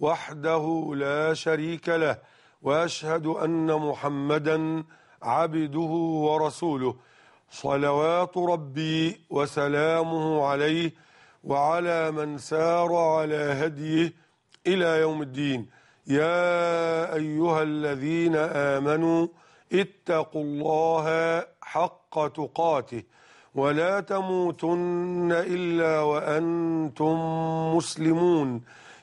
وحده لا شريك له واشهد ان محمدا عبده ورسوله صلوات ربي وسلامه عليه وعلى من سار على هديه الى يوم الدين يا ايها الذين امنوا اتقوا الله حق تقاته ولا تموتن الا وانتم مسلمون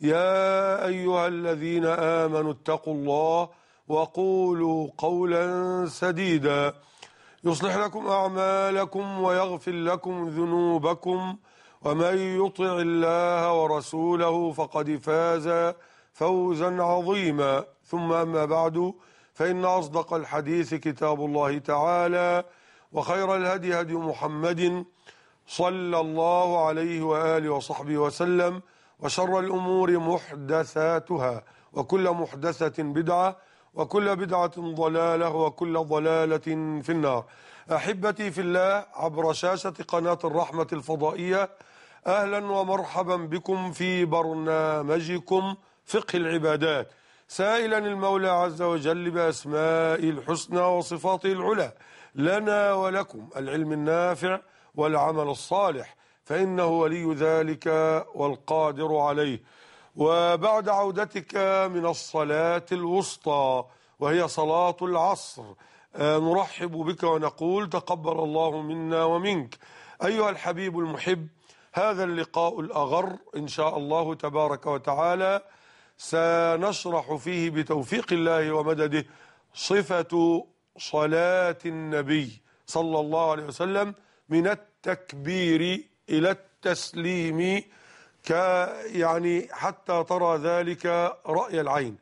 يا أيها الذين آمنوا اتقوا الله وقولوا قولا سديدا يصلح لكم أعمالكم ويغفر لكم ذنوبكم ومن يطع الله ورسوله فقد فاز فوزا عظيما ثم أما بعد فإن أصدق الحديث كتاب الله تعالى وخير الهدي هدي محمد صلى الله عليه وآله وصحبه وسلم وشر الأمور محدثاتها وكل محدثة بدعة وكل بدعة ضلالة وكل ضلالة في النار أحبتي في الله عبر شاشة قناة الرحمة الفضائية أهلا ومرحبا بكم في برنامجكم فقه العبادات سائلا المولى عز وجل بأسمائه الحسنى وصفاته العلى لنا ولكم العلم النافع والعمل الصالح فإنه ولي ذلك والقادر عليه وبعد عودتك من الصلاة الوسطى وهي صلاة العصر آه، نرحب بك ونقول تقبل الله منا ومنك أيها الحبيب المحب هذا اللقاء الأغر إن شاء الله تبارك وتعالى سنشرح فيه بتوفيق الله ومدده صفة صلاة النبي صلى الله عليه وسلم من التكبير إلى التسليم ك يعني حتى ترى ذلك رأي العين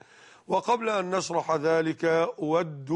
وقبل أن نشرح ذلك أود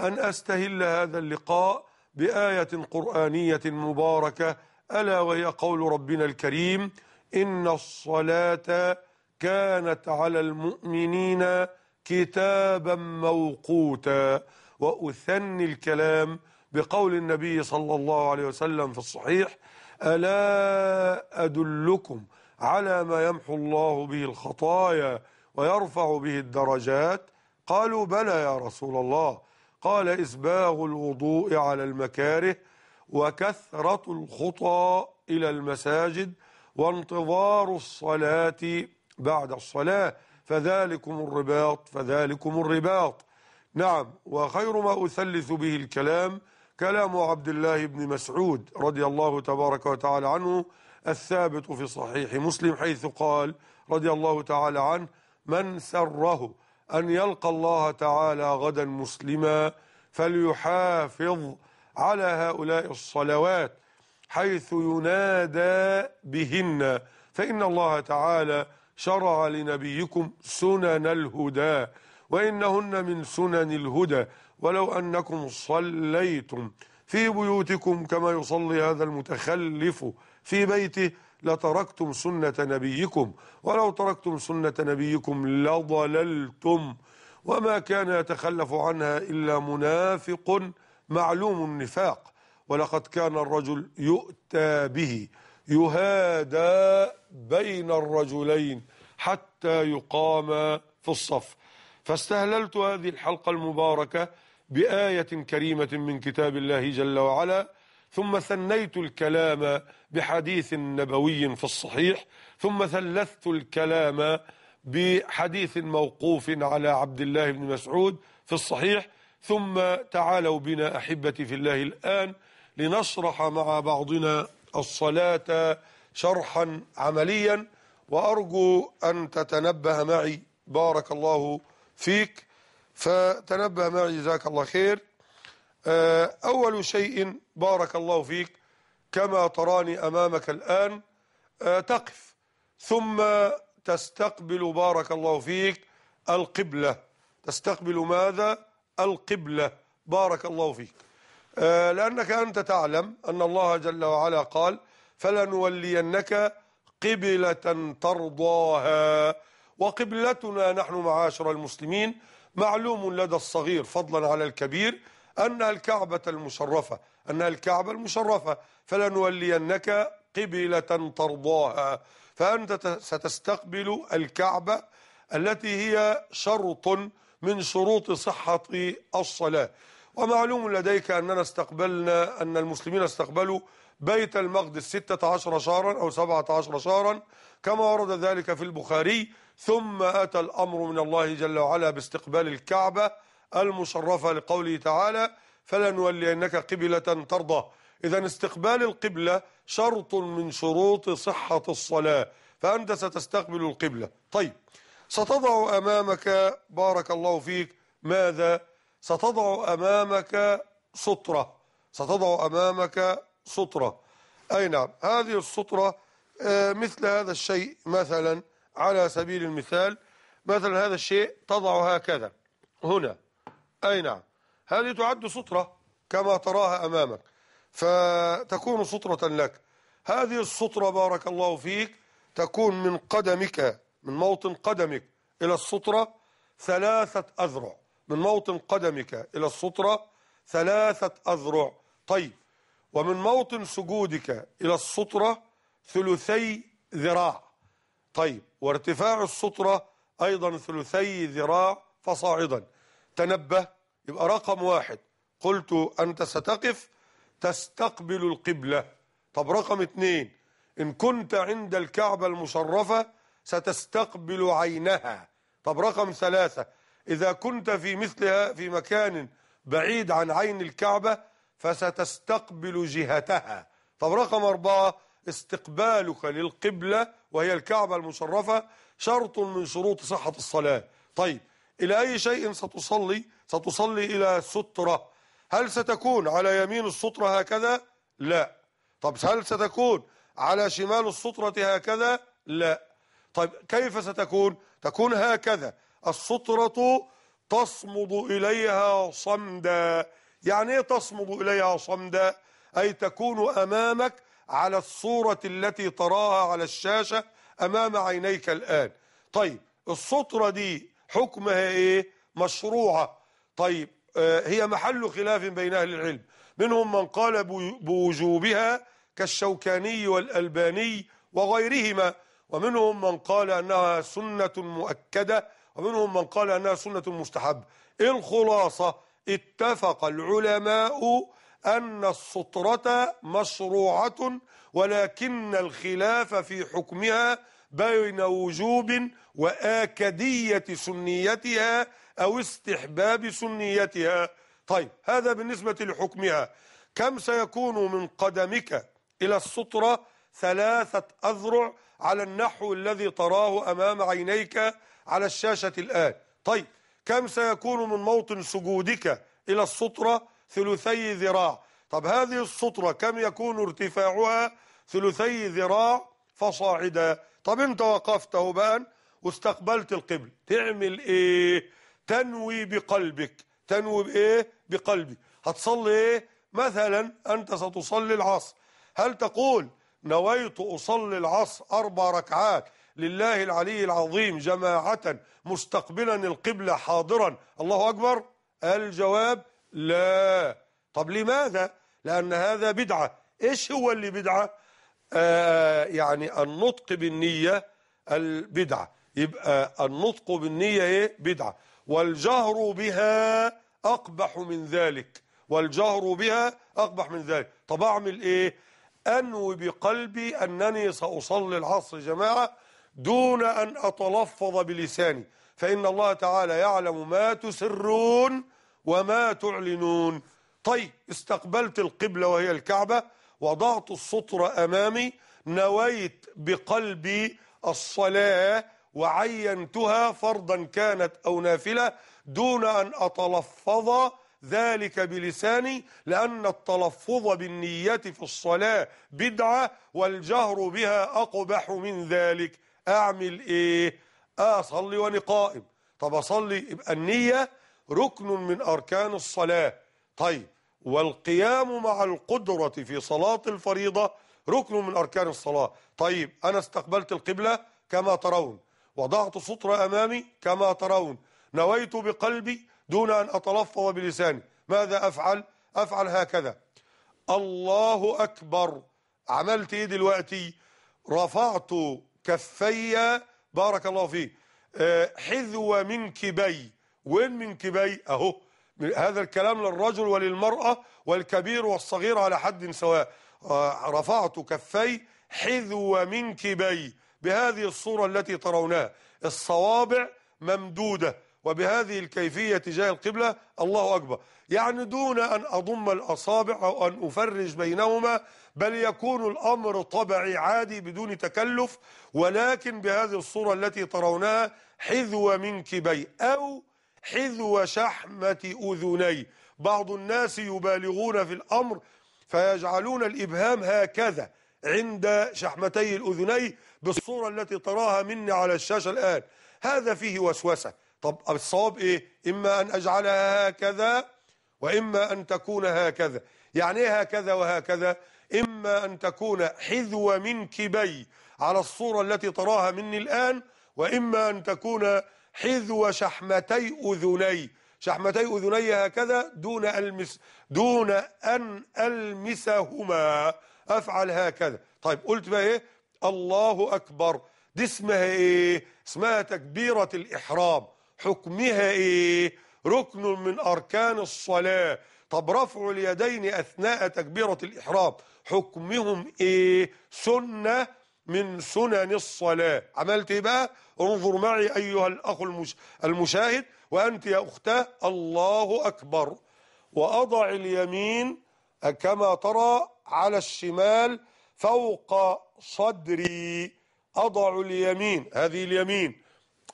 أن أستهل هذا اللقاء بآية قرآنية مباركة ألا وهي قول ربنا الكريم إن الصلاة كانت على المؤمنين كتابا موقوتا وأثني الكلام بقول النبي صلى الله عليه وسلم في الصحيح ألا أدلكم على ما يمحو الله به الخطايا ويرفع به الدرجات قالوا بلى يا رسول الله قال إسباغ الوضوء على المكاره وكثرة الخطى إلى المساجد وانتظار الصلاة بعد الصلاة فذلكم الرباط فذلكم الرباط نعم وخير ما أثلث به الكلام كلام عبد الله بن مسعود رضي الله تبارك وتعالى عنه الثابت في صحيح مسلم حيث قال رضي الله تعالى عنه من سره أن يلقى الله تعالى غدا مسلما فليحافظ على هؤلاء الصلوات حيث ينادى بهن فإن الله تعالى شرع لنبيكم سنن الهدى وإنهن من سنن الهدى ولو أنكم صليتم في بيوتكم كما يصلي هذا المتخلف في بيته لتركتم سنة نبيكم ولو تركتم سنة نبيكم لضللتم وما كان يتخلف عنها إلا منافق معلوم النفاق ولقد كان الرجل يؤتى به يهادى بين الرجلين حتى يقام في الصف فاستهللت هذه الحلقة المباركة بآية كريمة من كتاب الله جل وعلا ثم ثنيت الكلام بحديث نبوي في الصحيح ثم ثلثت الكلام بحديث موقوف على عبد الله بن مسعود في الصحيح ثم تعالوا بنا أحبتي في الله الآن لنشرح مع بعضنا الصلاة شرحا عمليا وأرجو أن تتنبه معي بارك الله فيك فتنبه معي جزاك الله خير آه، أول شيء بارك الله فيك كما تراني أمامك الآن آه، تقف ثم تستقبل بارك الله فيك القبلة تستقبل ماذا؟ القبلة بارك الله فيك آه، لأنك أنت تعلم أن الله جل وعلا قال فلنولينك قبلة ترضاها وقبلتنا نحن معاشر المسلمين معلوم لدى الصغير فضلا على الكبير أنها الكعبة المشرفة أنها الكعبة المشرفة فلنولينك قبلة ترضاها فأنت ستستقبل الكعبة التي هي شرط من شروط صحة الصلاة ومعلوم لديك أننا استقبلنا أن المسلمين استقبلوا بيت المقدس 16 شهرا أو 17 شهرا كما ورد ذلك في البخاري ثم أتى الأمر من الله جل وعلا باستقبال الكعبة المشرفة لقوله تعالى فلنولينك قبلة ترضى إذا استقبال القبلة شرط من شروط صحة الصلاة فأنت ستستقبل القبلة طيب ستضع أمامك بارك الله فيك ماذا ستضع أمامك سطرة ستضع أمامك سطرة أي نعم هذه السطرة آه، مثل هذا الشيء مثلا على سبيل المثال مثلا هذا الشيء تضع هكذا هنا أي نعم هذه تعد سطرة كما تراها أمامك فتكون سطرة لك هذه السطرة بارك الله فيك تكون من قدمك من موطن قدمك إلى السطرة ثلاثة أذرع من موطن قدمك إلى السطرة ثلاثة أذرع طيب ومن موطن سجودك إلى السطرة ثلثي ذراع طيب وارتفاع السطرة أيضا ثلثي ذراع فصاعدا تنبه يبقى رقم واحد قلت أنت ستقف تستقبل القبلة طب رقم اثنين إن كنت عند الكعبة المشرفة ستستقبل عينها طب رقم ثلاثة إذا كنت في مثلها في مكان بعيد عن عين الكعبة فستستقبل جهتها طب رقم أربعة استقبالك للقبلة وهي الكعبة المشرفة شرط من شروط صحة الصلاة طيب إلى أي شيء ستصلي ستصلي إلى سترة هل ستكون على يمين السطرة هكذا لا طب هل ستكون على شمال السطرة هكذا لا طيب كيف ستكون تكون هكذا السطرة تصمد إليها صمدا يعني ايه تصمد إليها صمدا أي تكون أمامك على الصورة التي تراها على الشاشة أمام عينيك الآن طيب السطرة دي حكمها إيه مشروعة طيب آه، هي محل خلاف بين أهل العلم منهم من قال بوجوبها كالشوكاني والألباني وغيرهما ومنهم من قال أنها سنة مؤكدة ومنهم من قال أنها سنة مستحبة الخلاصة اتفق العلماء أن السطرة مشروعة ولكن الخلاف في حكمها بين وجوب وآكدية سنيتها أو استحباب سنيتها طيب هذا بالنسبة لحكمها كم سيكون من قدمك إلى السطرة ثلاثة أذرع على النحو الذي تراه أمام عينيك على الشاشة الآن طيب كم سيكون من موطن سجودك إلى السطرة ثلثي ذراع طب هذه السطرة كم يكون ارتفاعها ثلثي ذراع فصاعدا طب انت وقفت هبان واستقبلت القبل تعمل ايه تنوي بقلبك تنوي بايه بقلبي هتصلي ايه مثلا انت ستصلي العصر هل تقول نويت اصلي العصر اربع ركعات لله العلي العظيم جماعة مستقبلا القبلة حاضرا الله أكبر الجواب لا طب لماذا لأن هذا بدعة إيش هو اللي بدعة آه يعني النطق بالنية البدعة يبقى النطق بالنية إيه بدعة والجهر بها أقبح من ذلك والجهر بها أقبح من ذلك طب أعمل إيه أنوي بقلبي أنني سأصلي العصر جماعة دون أن أتلفظ بلساني فإن الله تعالى يعلم ما تسرون وما تعلنون طيب استقبلت القبلة وهي الكعبة وضعت السطر أمامي نويت بقلبي الصلاة وعينتها فرضا كانت أو نافلة دون أن أتلفظ ذلك بلساني لأن التلفظ بالنية في الصلاة بدعة والجهر بها أقبح من ذلك أعمل إيه؟ أصلي آه، وأنا قائم طب أصلي يبقى النية ركن من أركان الصلاة طيب والقيام مع القدرة في صلاة الفريضة ركن من أركان الصلاة طيب أنا استقبلت القبلة كما ترون وضعت سطر أمامي كما ترون نويت بقلبي دون أن أتلفظ بلساني ماذا أفعل؟ أفعل هكذا الله أكبر عملت إيه دلوقتي؟ رفعت كفي بارك الله فيه آه، حذو منكبي وين من كبي اهو هذا الكلام للرجل وللمرأة والكبير والصغير على حد سواء آه، رفعت كفي حذو من منكبي بهذه الصورة التي ترونها الصوابع ممدودة وبهذه الكيفية تجاه القبلة الله أكبر يعني دون أن أضم الأصابع أو أن أفرج بينهما بل يكون الأمر طبعي عادي بدون تكلف ولكن بهذه الصورة التي ترونها حذو من كبي أو حذو شحمة أذني بعض الناس يبالغون في الأمر فيجعلون الإبهام هكذا عند شحمتي الأذني بالصورة التي تراها مني على الشاشة الآن هذا فيه وسوسة طب الصواب إيه إما أن أجعلها هكذا وإما أن تكون هكذا يعني إيه هكذا وهكذا إما أن تكون حذو منكبي على الصورة التي تراها مني الآن وإما أن تكون حذو شحمتي أذني شحمتي أذني هكذا دون ألمس دون أن ألمسهما أفعل هكذا طيب قلت بقى إيه الله أكبر دي اسمها إيه اسمها تكبيرة الإحرام حكمها إيه ركن من أركان الصلاة طب رفع اليدين أثناء تكبيرة الإحرام حكمهم إيه سنة من سنن الصلاة عملت ايه بقى انظر معي أيها الأخ المشاهد وأنت يا أختاه الله أكبر وأضع اليمين كما ترى على الشمال فوق صدري أضع اليمين هذه اليمين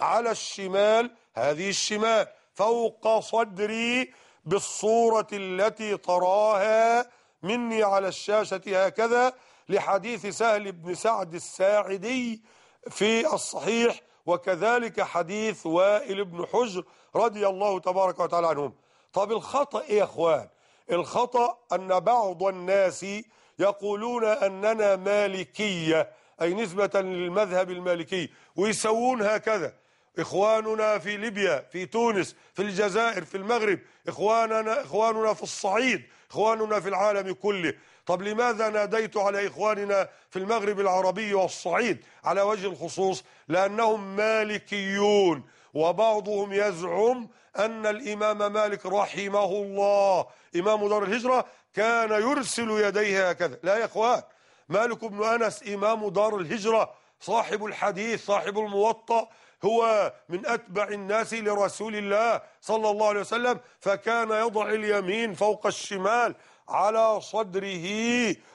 على الشمال هذه الشمال فوق صدري بالصورة التي تراها مني على الشاشة هكذا لحديث سهل بن سعد الساعدي في الصحيح وكذلك حديث وائل بن حجر رضي الله تبارك وتعالى عنهم طب الخطأ إيه يا أخوان الخطأ أن بعض الناس يقولون أننا مالكية أي نسبة للمذهب المالكي ويسوون هكذا إخواننا في ليبيا في تونس في الجزائر في المغرب إخواننا, إخواننا في الصعيد إخواننا في العالم كله طب لماذا ناديت على إخواننا في المغرب العربي والصعيد على وجه الخصوص لأنهم مالكيون وبعضهم يزعم أن الإمام مالك رحمه الله إمام دار الهجرة كان يرسل يديه هكذا لا يا إخوان مالك بن أنس إمام دار الهجرة صاحب الحديث صاحب الموطأ هو من أتبع الناس لرسول الله صلى الله عليه وسلم فكان يضع اليمين فوق الشمال على صدره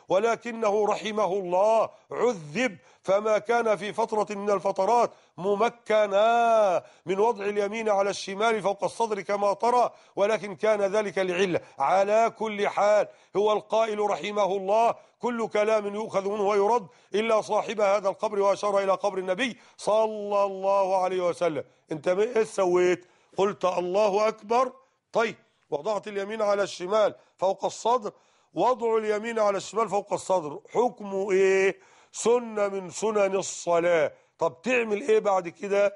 ولكنه رحمه الله عذب فما كان في فترة من الفترات ممكنا من وضع اليمين على الشمال فوق الصدر كما ترى ولكن كان ذلك لعلة على كل حال هو القائل رحمه الله كل كلام يؤخذ منه ويرد إلا صاحب هذا القبر وأشار إلى قبر النبي صلى الله عليه وسلم أنت إيه سويت قلت الله أكبر طيب وضعت اليمين على الشمال فوق الصدر وضع اليمين على الشمال فوق الصدر حكمه ايه سنة من سنن الصلاة طب تعمل ايه بعد كده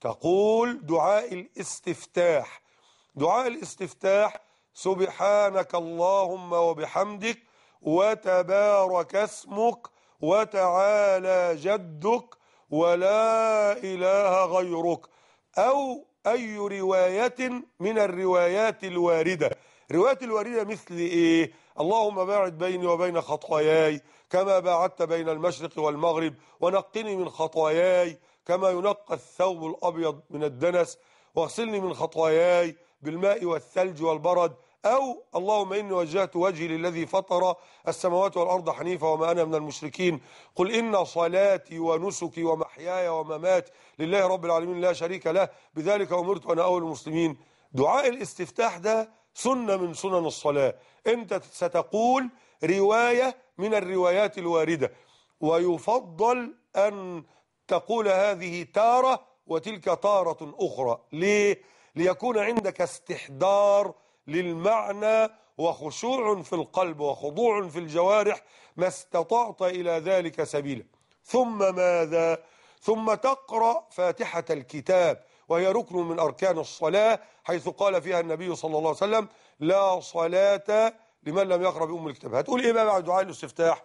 تقول دعاء الاستفتاح دعاء الاستفتاح سبحانك اللهم وبحمدك وتبارك اسمك وتعالى جدك ولا إله غيرك أو أي رواية من الروايات الواردة رواية الوريدة مثل إيه اللهم باعد بيني وبين خطاياي كما باعدت بين المشرق والمغرب ونقني من خطاياي كما ينقى الثوب الأبيض من الدنس واغسلني من خطاياي بالماء والثلج والبرد أو اللهم إني وجهت وجهي للذي فطر السماوات والأرض حنيفة وما أنا من المشركين قل إن صلاتي ونسكي ومحياي ومماتي لله رب العالمين لا شريك له بذلك أمرت وأنا أول المسلمين دعاء الاستفتاح ده سنة من سنن الصلاة أنت ستقول رواية من الروايات الواردة ويفضل أن تقول هذه تارة وتلك تارة أخرى ليه؟ ليكون عندك استحضار للمعنى وخشوع في القلب وخضوع في الجوارح ما استطعت إلى ذلك سبيلا ثم ماذا؟ ثم تقرأ فاتحة الكتاب وهي ركن من أركان الصلاة حيث قال فيها النبي صلى الله عليه وسلم لا صلاة لمن لم يقرأ بأم الكتاب هتقول إيه بقى بعد دعاء الاستفتاح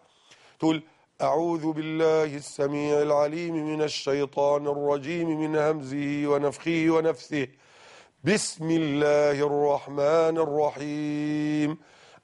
تقول أعوذ بالله السميع العليم من الشيطان الرجيم من همزه ونفخه ونفثه بسم الله الرحمن الرحيم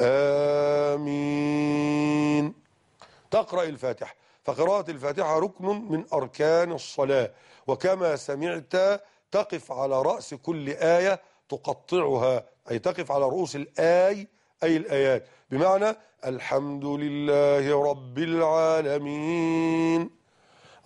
آمين تقرأ الفاتحة فقراءة الفاتحة ركن من أركان الصلاة وكما سمعت تقف على رأس كل آية تقطعها أي تقف على رؤوس الآي أي الآيات بمعنى الحمد لله رب العالمين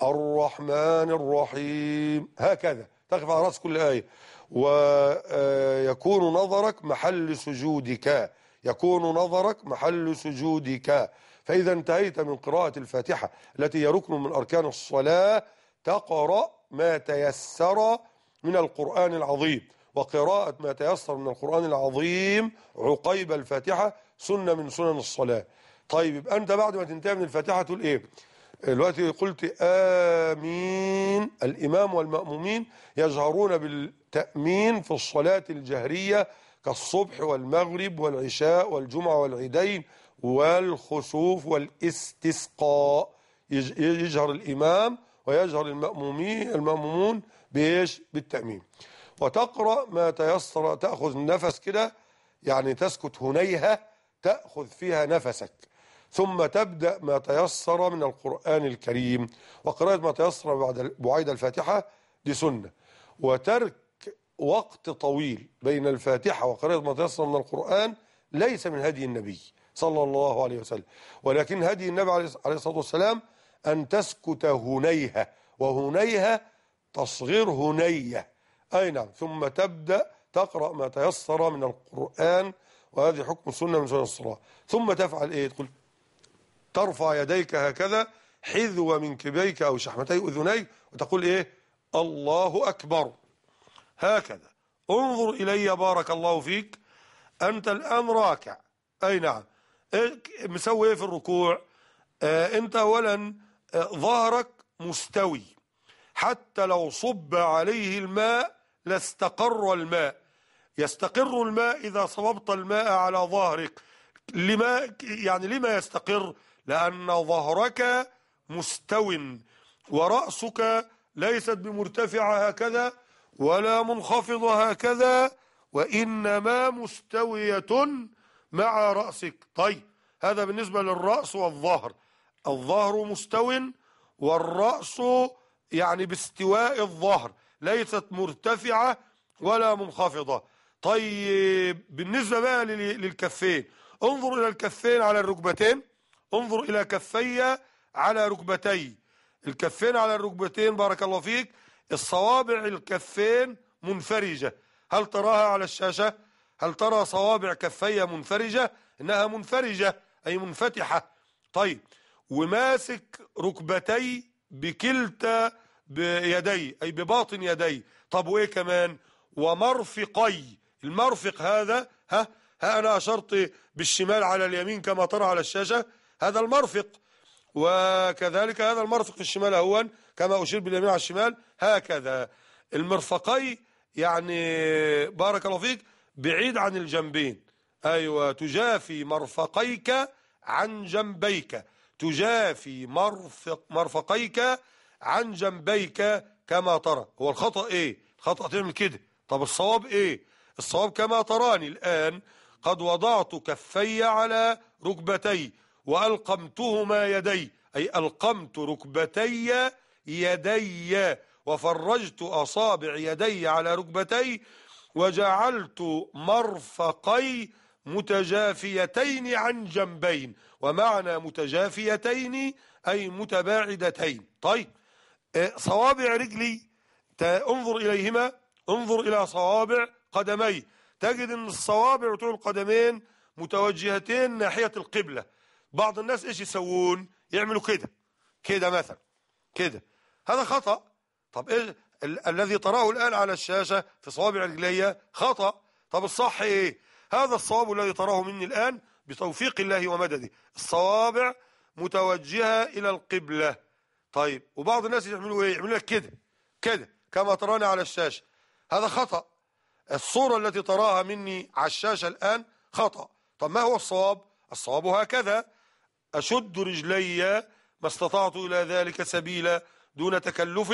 الرحمن الرحيم هكذا تقف على رأس كل آية ويكون نظرك محل سجودك يكون نظرك محل سجودك فإذا انتهيت من قراءة الفاتحة التي هي ركن من أركان الصلاة تقرأ ما تيسر من القرآن العظيم وقراءة ما تيسر من القرآن العظيم عقيب الفاتحة سنة من سنن الصلاة طيب يبقى أنت بعد ما تنتهي من الفاتحة تقول إيه الوقت قلت آمين الإمام والمأمومين يجهرون بالتأمين في الصلاة الجهرية كالصبح والمغرب والعشاء والجمعة والعيدين والخسوف والاستسقاء يجهر الإمام ويجهر المأمومين المأمومون بإيش بالتأميم وتقرأ ما تيسر تأخذ النفس كده يعني تسكت هنيهة تأخذ فيها نفسك ثم تبدأ ما تيسر من القرآن الكريم وقراءة ما تيسر بعد بعيد الفاتحة دي سنة وترك وقت طويل بين الفاتحة وقراءة ما تيسر من القرآن ليس من هدي النبي صلى الله عليه وسلم ولكن هدي النبي عليه الصلاة والسلام أن تسكت هنيها وهنيها تصغير هنية أي نعم ثم تبدأ تقرأ ما تيسر من القرآن وهذه حكم السنة من سنة الصلاة ثم تفعل إيه تقول ترفع يديك هكذا حذو منكبيك أو شحمتي أذنيك وتقول إيه الله أكبر هكذا انظر إلي بارك الله فيك أنت الآن راكع أي نعم إيه، مسوي إيه في الركوع آه أنت أولا إيه، ظهرك مستوي حتى لو صب عليه الماء لاستقر الماء يستقر الماء إذا صببت الماء على ظهرك لما يعني لما يستقر لأن ظهرك مستو ورأسك ليست بمرتفعة هكذا ولا منخفضة هكذا وإنما مستوية مع رأسك طيب هذا بالنسبة للرأس والظهر الظهر مستو والرأس يعني باستواء الظهر ليست مرتفعة ولا منخفضة طيب بالنسبة بقى للكفين انظر إلى الكفين على الركبتين انظر إلى كفي على ركبتي الكفين على الركبتين بارك الله فيك الصوابع الكفين منفرجة هل تراها على الشاشة هل ترى صوابع كفي منفرجة إنها منفرجة أي منفتحة طيب وماسك ركبتي بكلتا بيدي أي بباطن يدي طب وإيه كمان ومرفقي المرفق هذا ها ها أنا أشرت بالشمال على اليمين كما ترى على الشاشة هذا المرفق وكذلك هذا المرفق الشمال هو كما أشير باليمين على الشمال هكذا المرفقي يعني بارك الله فيك بعيد عن الجنبين أيوة تجافي مرفقيك عن جنبيك تجافي مرفق مرفقيك عن جنبيك كما ترى هو الخطأ إيه الخطأ تعمل كده طب الصواب إيه الصواب كما تراني الآن قد وضعت كفي على ركبتي وألقمتهما يدي أي ألقمت ركبتي يدي وفرجت أصابع يدي على ركبتي وجعلت مرفقي متجافيتين عن جنبين ومعنى متجافيتين أي متباعدتين طيب آه، صوابع رجلي انظر إليهما انظر إلى صوابع قدمي تجد أن الصوابع بتوع القدمين متوجهتين ناحية القبلة بعض الناس إيش يسوون يعملوا كده كده مثلا كده هذا خطأ طب إيه ال الذي تراه الآن على الشاشة في صوابع رجلية خطأ طب الصح إيه هذا الصواب الذي تراه مني الآن بتوفيق الله ومدده الصوابع متوجهة إلى القبلة طيب وبعض الناس يعملوا إيه يعملوا لك كده كده كما تراني على الشاشة هذا خطأ الصورة التي تراها مني على الشاشة الآن خطأ طب ما هو الصواب الصواب هكذا أشد رجلي ما استطعت إلى ذلك سبيلا دون تكلف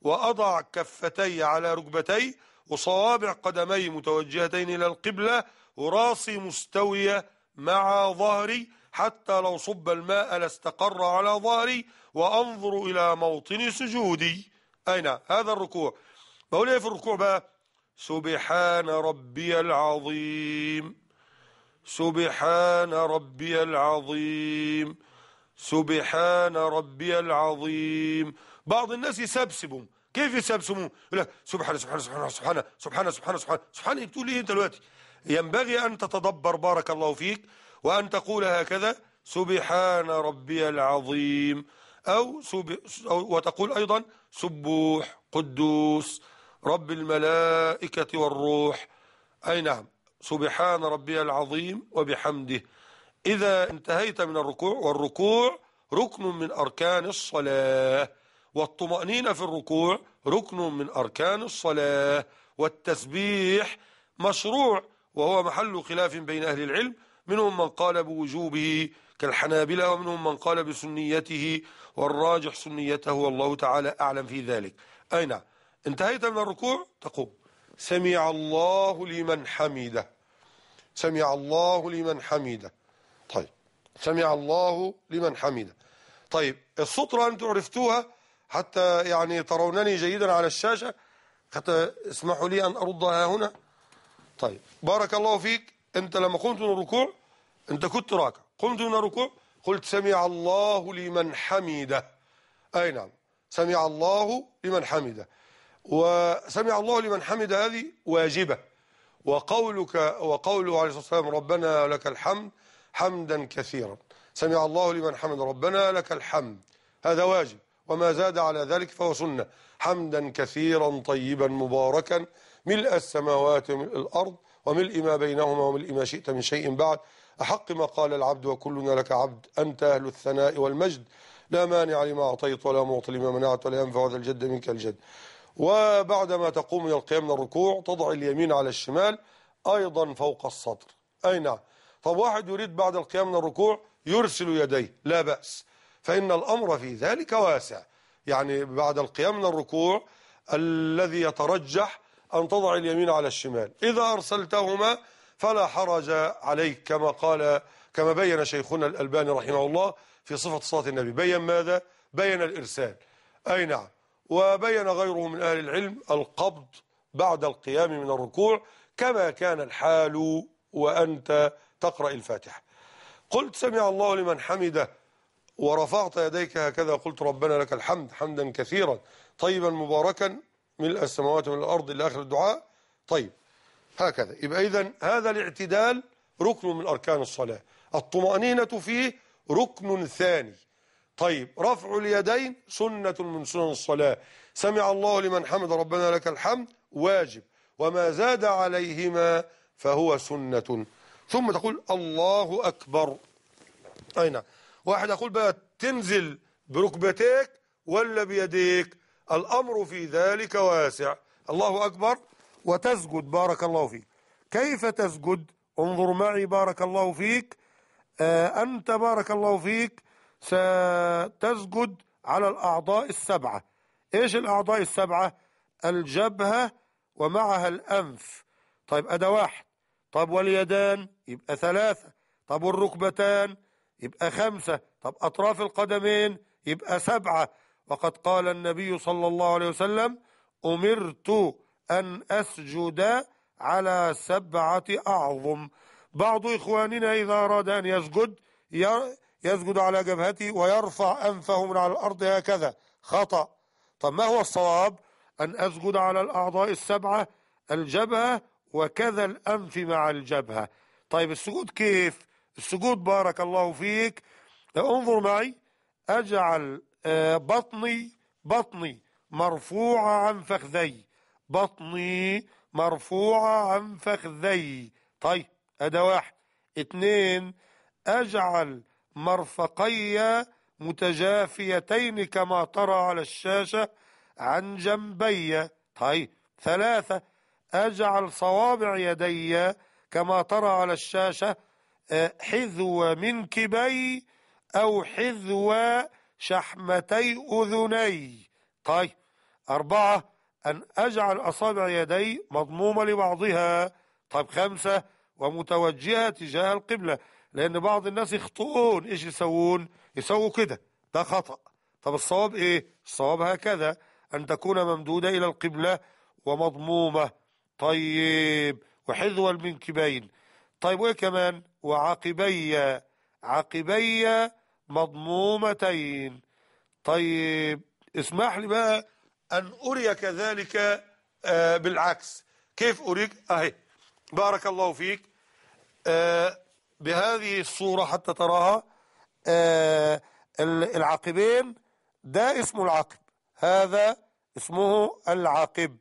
وأضع كفتي على ركبتي وصوابع قدمي متوجهتين إلى القبلة وراسي مستوية مع ظهري حتى لو صب الماء لاستقر على ظهري وأنظر إلى موطن سجودي أين هذا الركوع بقول إيه في الركوع بقى سبحان ربي العظيم سبحان ربي العظيم سبحان ربي العظيم بعض الناس يسبسبوا كيف يسبسبوا يقول لك سبحان سبحان سبحان سبحان سبحان سبحان سبحان سبحان بتقول ايه انت دلوقتي ينبغي ان تتدبر بارك الله فيك وان تقول هكذا سبحان ربي العظيم أو, سب... أو وتقول أيضا سبوح قدوس رب الملائكة والروح أي نعم سبحان ربي العظيم وبحمده إذا انتهيت من الركوع والركوع ركن من أركان الصلاة والطمأنينة في الركوع ركن من أركان الصلاة والتسبيح مشروع وهو محل خلاف بين أهل العلم منهم من قال بوجوبه كالحنابلة ومنهم من قال بسنيته والراجح سنيته والله تعالى أعلم في ذلك أين انتهيت من الركوع تقوم سمع الله لمن حمده سمع الله لمن حمده طيب سمع الله لمن حمده طيب السطرة أنتم عرفتوها حتى يعني ترونني جيدا على الشاشة حتى اسمحوا لي أن أردها هنا طيب بارك الله فيك أنت لما قمت من الركوع أنت كنت راكع قمت من الركوع قلت سمع الله لمن حمده أي نعم سمع الله لمن حمده وسمع الله لمن حمده هذه واجبة وقولك وقوله عليه الصلاة والسلام ربنا لك الحمد حمدا كثيرا سمع الله لمن حمد ربنا لك الحمد هذا واجب وما زاد على ذلك فهو سنة حمدا كثيرا طيبا مباركا ملء السماوات وملء الأرض وملء ما بينهما وملء ما شئت من شيء بعد أحق ما قال العبد وكلنا لك عبد أنت أهل الثناء والمجد لا مانع لما أعطيت ولا معطي لما منعت ولا ينفع ذا الجد منك الجد وبعدما تقوم من القيام من الركوع تضع اليمين على الشمال أيضا فوق السطر أي نعم طب واحد يريد بعد القيام من الركوع يرسل يديه لا بأس فإن الأمر في ذلك واسع يعني بعد القيام من الركوع الذي يترجح أن تضع اليمين على الشمال إذا أرسلتهما فلا حرج عليك كما قال كما بين شيخنا الألباني رحمه الله في صفة صلاة النبي بين ماذا؟ بين الإرسال أي نعم وبين غيره من أهل العلم القبض بعد القيام من الركوع كما كان الحال وأنت تقرأ الفاتحة قلت سمع الله لمن حمده ورفعت يديك هكذا قلت ربنا لك الحمد حمدا كثيرا طيبا مباركا ملء السماوات ومن الأرض إلى آخر الدعاء طيب هكذا يبقى إذا هذا الاعتدال ركن من أركان الصلاة الطمأنينة فيه ركن ثاني طيب رفع اليدين سنة من سنن الصلاة سمع الله لمن حمد ربنا لك الحمد واجب وما زاد عليهما فهو سنة ثم تقول الله أكبر أي نعم واحد يقول بقى تنزل بركبتيك ولا بيديك الأمر في ذلك واسع الله أكبر وتسجد بارك الله فيك كيف تسجد انظر معي بارك الله فيك آه أنت بارك الله فيك ستسجد على الأعضاء السبعة إيش الأعضاء السبعة الجبهة ومعها الأنف طيب أدا واحد طب واليدان يبقى ثلاثة طب والركبتان يبقى خمسة طب أطراف القدمين يبقى سبعة وقد قال النبي صلى الله عليه وسلم أمرت أن أسجد على سبعة أعظم بعض إخواننا إذا أراد أن يسجد يسجد على جبهته ويرفع أنفه من على الأرض هكذا خطأ طب ما هو الصواب أن أسجد على الأعضاء السبعة الجبهة وكذا الأنف مع الجبهة طيب السجود كيف السجود بارك الله فيك انظر معي أجعل آه، بطني بطني مرفوعة عن فخذي بطني مرفوعة عن فخذي طيب هذا واحد اثنين أجعل مرفقي متجافيتين كما ترى على الشاشة عن جنبي طيب ثلاثة أجعل صوابع يدي كما ترى على الشاشة حذو منكبي أو حذو شحمتي أذني طيب أربعة أن أجعل أصابع يدي مضمومة لبعضها طيب خمسة ومتوجهة تجاه القبلة لأن بعض الناس يخطئون إيش يسوون يسووا كده ده خطأ طب الصواب إيه الصواب هكذا أن تكون ممدودة إلى القبلة ومضمومة طيب وحذو المنكبين طيب وإيه كمان وعقبي عقبي مضمومتين طيب اسمح لي بقى أن أريك ذلك آه، بالعكس كيف أريك أهي بارك الله فيك آه، بهذه الصورة حتى تراها آه، العقبين ده اسمه العقب هذا اسمه العقب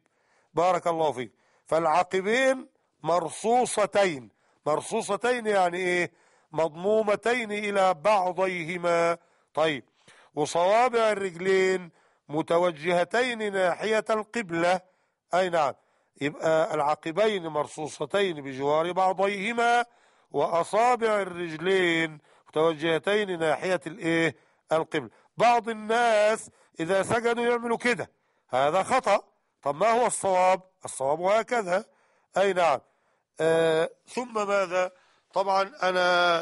بارك الله فيك فالعقبين مرصوصتين مرصوصتين يعني ايه مضمومتين الى بعضيهما طيب وصوابع الرجلين متوجهتين ناحية القبلة اي نعم يبقى العقبين مرصوصتين بجوار بعضيهما واصابع الرجلين متوجهتين ناحية الايه القبلة بعض الناس اذا سجدوا يعملوا كده هذا خطأ طب ما هو الصواب الصواب هكذا اي نعم آه، ثم ماذا طبعا أنا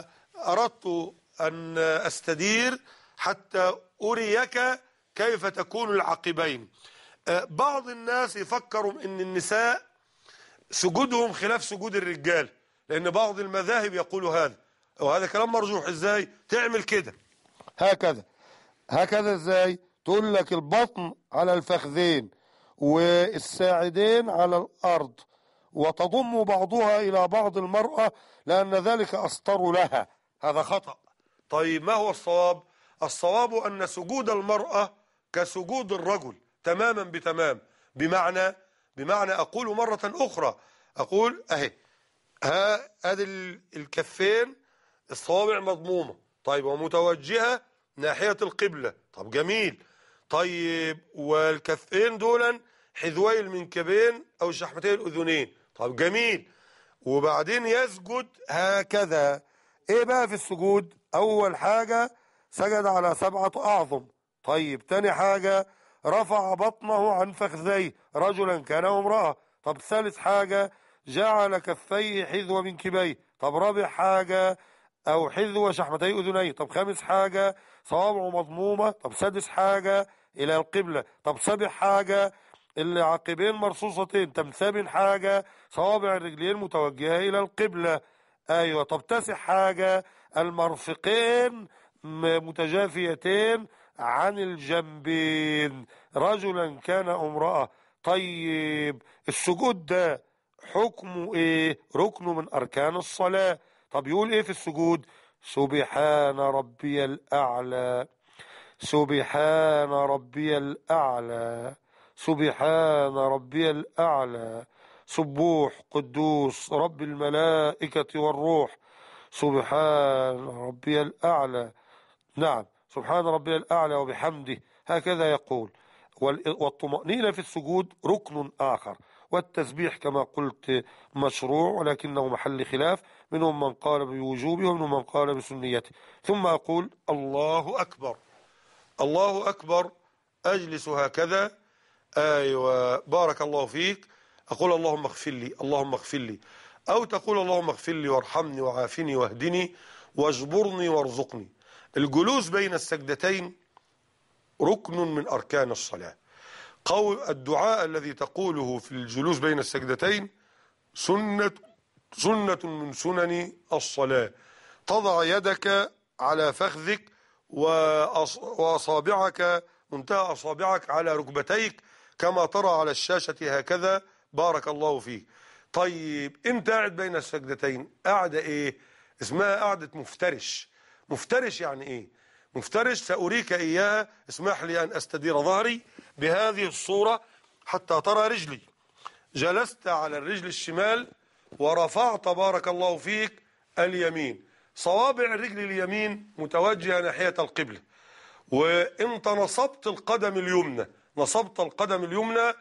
أردت أن أستدير حتى أريك كيف تكون العقبين آه، بعض الناس يفكروا أن النساء سجودهم خلاف سجود الرجال لأن بعض المذاهب يقول هذا وهذا كلام مرجوح إزاي تعمل كده هكذا هكذا إزاي تقول لك البطن على الفخذين والساعدين على الأرض وتضم بعضها إلى بعض المرأة لأن ذلك أسطر لها هذا خطأ طيب ما هو الصواب الصواب أن سجود المرأة كسجود الرجل تماما بتمام بمعنى بمعنى أقول مرة أخرى أقول أهي ها هذه الكفين الصوابع مضمومة طيب ومتوجهة ناحية القبلة طب جميل طيب والكفين دولا حذوي المنكبين أو شحمتي الأذنين طب جميل وبعدين يسجد هكذا ايه بقى في السجود اول حاجة سجد على سبعة اعظم طيب تاني حاجة رفع بطنه عن فخذيه رجلا كان امرأة طب ثالث حاجة جعل كفيه حذو منكبيه طب رابع حاجة او حذو شحمتي اذنيه طب خامس حاجة صوابعه مضمومة طب سادس حاجة الى القبلة طب سابع حاجة اللي عقبين مرصوصتين تمسامن حاجة صوابع الرجلين متوجهة إلى القبلة أيوة تبتسح حاجة المرفقين متجافيتين عن الجنبين رجلا كان امرأة طيب السجود ده حكمه ايه ركن من اركان الصلاة طب يقول ايه في السجود سبحان ربي الاعلى سبحان ربي الاعلى سبحان ربي الأعلى سبوح قدوس رب الملائكة والروح سبحان ربي الأعلى نعم سبحان ربي الأعلى وبحمده هكذا يقول والطمأنينة في السجود ركن آخر والتسبيح كما قلت مشروع ولكنه محل خلاف منهم من قال بوجوبه ومنهم من قال بسنيته ثم أقول الله أكبر الله أكبر أجلس هكذا أيوة بارك الله فيك أقول اللهم اغفر لي اللهم اغفر لي أو تقول اللهم اغفر لي وارحمني وعافني واهدني واجبرني وارزقني الجلوس بين السجدتين ركن من أركان الصلاة قول الدعاء الذي تقوله في الجلوس بين السجدتين سنة, سنة من سنن الصلاة تضع يدك على فخذك وأصابعك منتهى أصابعك على ركبتيك كما ترى على الشاشة هكذا بارك الله فيك طيب انت قاعد بين السجدتين قاعدة ايه اسمها قاعدة مفترش مفترش يعني ايه مفترش سأريك إياها اسمح لي أن أستدير ظهري بهذه الصورة حتى ترى رجلي جلست على الرجل الشمال ورفعت بارك الله فيك اليمين صوابع الرجل اليمين متوجهة ناحية القبلة وانت نصبت القدم اليمنى نصبت القدم اليمنى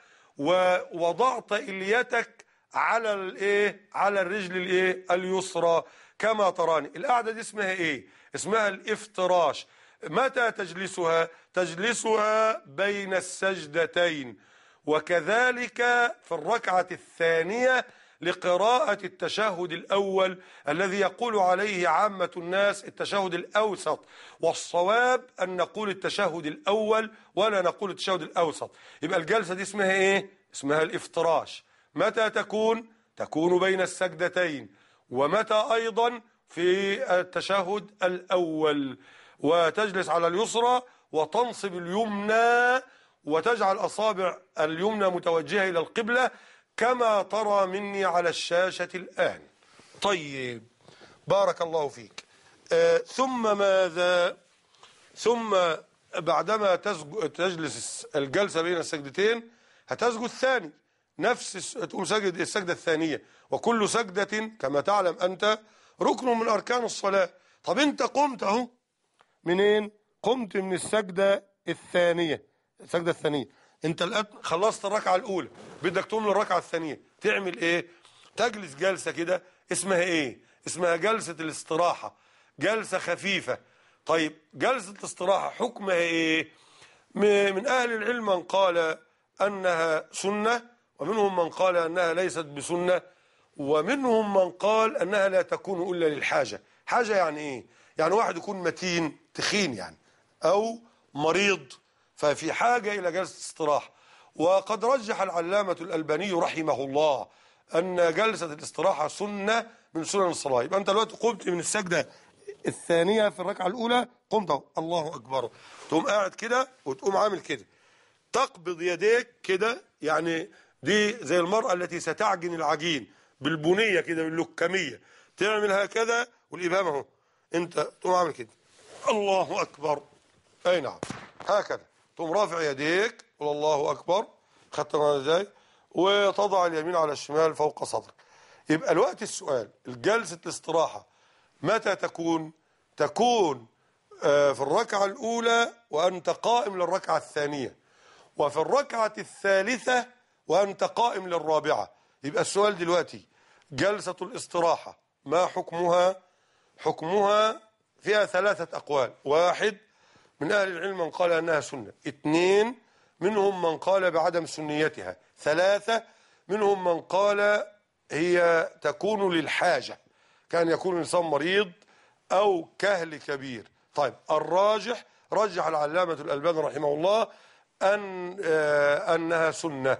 ووضعت اليتك على الايه على الرجل الايه اليسرى كما تراني القعده دي اسمها ايه اسمها الافتراش متى تجلسها تجلسها بين السجدتين وكذلك في الركعه الثانيه لقراءة التشهد الأول الذي يقول عليه عامة الناس التشهد الأوسط والصواب أن نقول التشهد الأول ولا نقول التشهد الأوسط يبقى الجلسة دي اسمها إيه؟ اسمها الافتراش متى تكون؟ تكون بين السجدتين ومتى أيضا في التشهد الأول وتجلس على اليسرى وتنصب اليمنى وتجعل أصابع اليمنى متوجهة إلى القبلة كما ترى مني على الشاشة الآن طيب بارك الله فيك آه ثم ماذا ثم بعدما تجلس الجلسة بين السجدتين هتسجد الثاني نفس تقوم سجد السجدة الثانية وكل سجدة كما تعلم أنت ركن من أركان الصلاة طب أنت قمت أهو منين قمت من السجدة الثانية السجدة الثانية انت الان خلصت الركعه الاولى بدك تقوم للركعه الثانيه تعمل ايه تجلس جلسه كده اسمها ايه اسمها جلسه الاستراحه جلسه خفيفه طيب جلسه الاستراحه حكمها ايه من اهل العلم من قال انها سنه ومنهم من قال انها ليست بسنه ومنهم من قال انها لا تكون الا للحاجه حاجه يعني ايه يعني واحد يكون متين تخين يعني او مريض ففي حاجة إلى جلسة استراحة وقد رجح العلامة الألباني رحمه الله أن جلسة الاستراحة سنة من سنن الصلاة يبقى أنت دلوقتي قمت من السجدة الثانية في الركعة الأولى قمت الله أكبر تقوم قاعد كده وتقوم عامل كده تقبض يديك كده يعني دي زي المرأة التي ستعجن العجين بالبنية كده باللكمية تعمل هكذا والإبهام أهو أنت تقوم عامل كده الله أكبر أي نعم هكذا تقوم رافع يديك قول الله أكبر خدت معانا ازاي وتضع اليمين على الشمال فوق صدرك يبقى الوقت السؤال الجلسة الاستراحة متى تكون تكون آه، في الركعة الأولى وأنت قائم للركعة الثانية وفي الركعة الثالثة وأنت قائم للرابعة يبقى السؤال دلوقتي جلسة الاستراحة ما حكمها حكمها فيها ثلاثة أقوال واحد من أهل العلم من قال أنها سنة اثنين منهم من قال بعدم سنيتها ثلاثة منهم من قال هي تكون للحاجة كان يكون الإنسان مريض أو كهل كبير طيب الراجح رجح العلامة الألباني رحمه الله أن آه، أنها سنة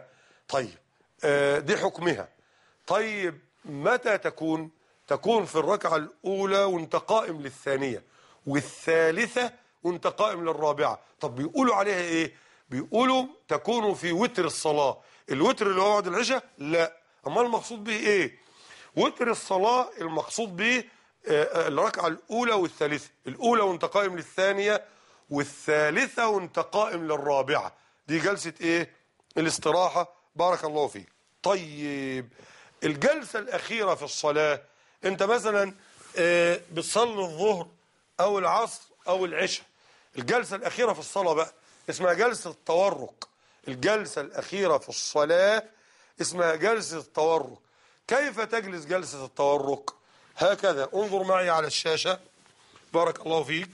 طيب آه، دي حكمها طيب متى تكون تكون في الركعة الأولى وانت قائم للثانية والثالثة وانت قائم للرابعة طب بيقولوا عليها ايه بيقولوا تكون في وتر الصلاة الوتر اللي هو بعد العشاء لا اما المقصود به ايه وتر الصلاة المقصود به آه، آه، الركعة الاولى والثالثة الاولى وانت قائم للثانية والثالثة وانت قائم للرابعة دي جلسة ايه الاستراحة بارك الله فيك طيب الجلسة الاخيرة في الصلاة انت مثلا آه، بتصلي الظهر او العصر او العشاء الجلسة الأخيرة في الصلاة بقى اسمها جلسة التورق الجلسة الأخيرة في الصلاة اسمها جلسة التورق كيف تجلس جلسة التورق هكذا انظر معي على الشاشة بارك الله فيك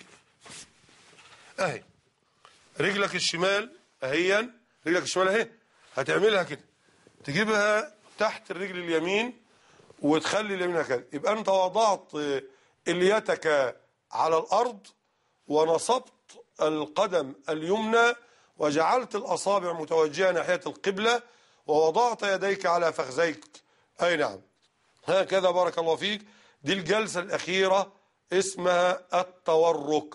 اهي رجلك الشمال اهيا رجلك الشمال اهي هتعملها كده تجيبها تحت الرجل اليمين وتخلي اليمين هكذا يبقى انت وضعت اليتك على الارض ونصبت القدم اليمنى وجعلت الأصابع متوجهة ناحية القبلة ووضعت يديك على فخذيك أي نعم هكذا بارك الله فيك دي الجلسة الأخيرة اسمها التورك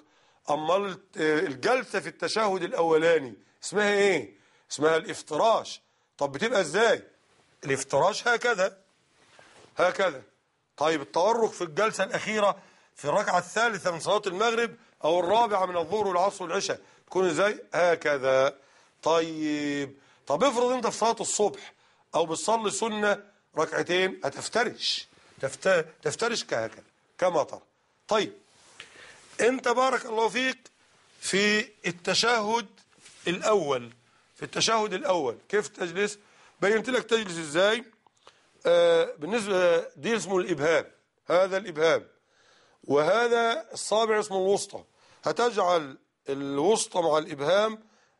أما الجلسة في التشهد الأولاني اسمها إيه؟ اسمها الافتراش طب بتبقى إزاي؟ الافتراش هكذا هكذا طيب التورك في الجلسة الأخيرة في الركعة الثالثة من صلاة المغرب أو الرابعة من الظهر والعصر والعشاء تكون إزاي هكذا طيب طب افرض أنت في صلاة الصبح أو بتصلي سنة ركعتين هتفترش تفت... تفترش كهكذا كما ترى طيب أنت بارك الله فيك في التشهد الأول في التشهد الأول كيف تجلس بينت لك تجلس إزاي آه بالنسبة دي اسمه الإبهام هذا الإبهام وهذا الصابع اسمه الوسطى هتجعل الوسطى مع الإبهام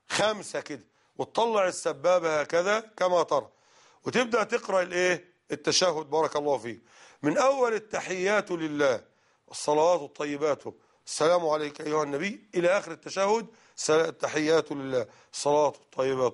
خمسة كده وتطلع السبابة هكذا كما ترى وتبدأ تقرأ الايه التشهد بارك الله فيك من أول التحيات لله الصلوات الطيبات السلام عليك أيها النبي إلى آخر التشهد التحيات لله الصلاة الطيبات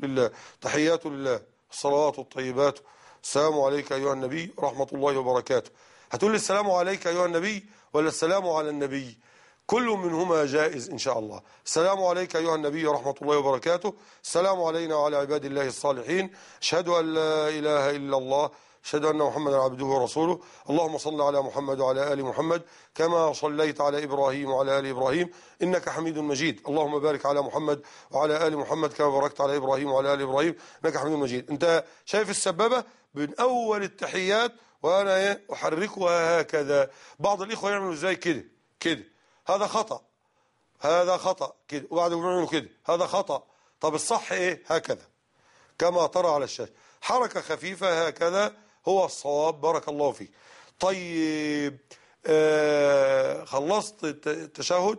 لله تحيات لله الصلوات الطيبات السلام عليك أيها النبي ورحمة الله وبركاته هتقول السلام عليك أيها النبي ولا السلام على النبي كل منهما جائز إن شاء الله السلام عليك أيها النبي ورحمة الله وبركاته السلام علينا وعلى عباد الله الصالحين أشهد أن لا إله إلا الله أشهد أن محمدا عبده ورسوله اللهم صل على محمد وعلى آل محمد كما صليت على إبراهيم وعلى آل إبراهيم إنك حميد مجيد اللهم بارك على محمد وعلى آل محمد كما باركت على إبراهيم وعلى آل إبراهيم إنك حميد مجيد أنت شايف السبابة من أول التحيات وأنا إيه أحركها هكذا بعض الإخوة يعملوا إزاي كده كده هذا خطأ هذا خطأ كده وبعد يعملوا كده هذا خطأ طب الصح إيه هكذا كما ترى على الشاشة حركة خفيفة هكذا هو الصواب بارك الله فيك طيب آه خلصت التشهد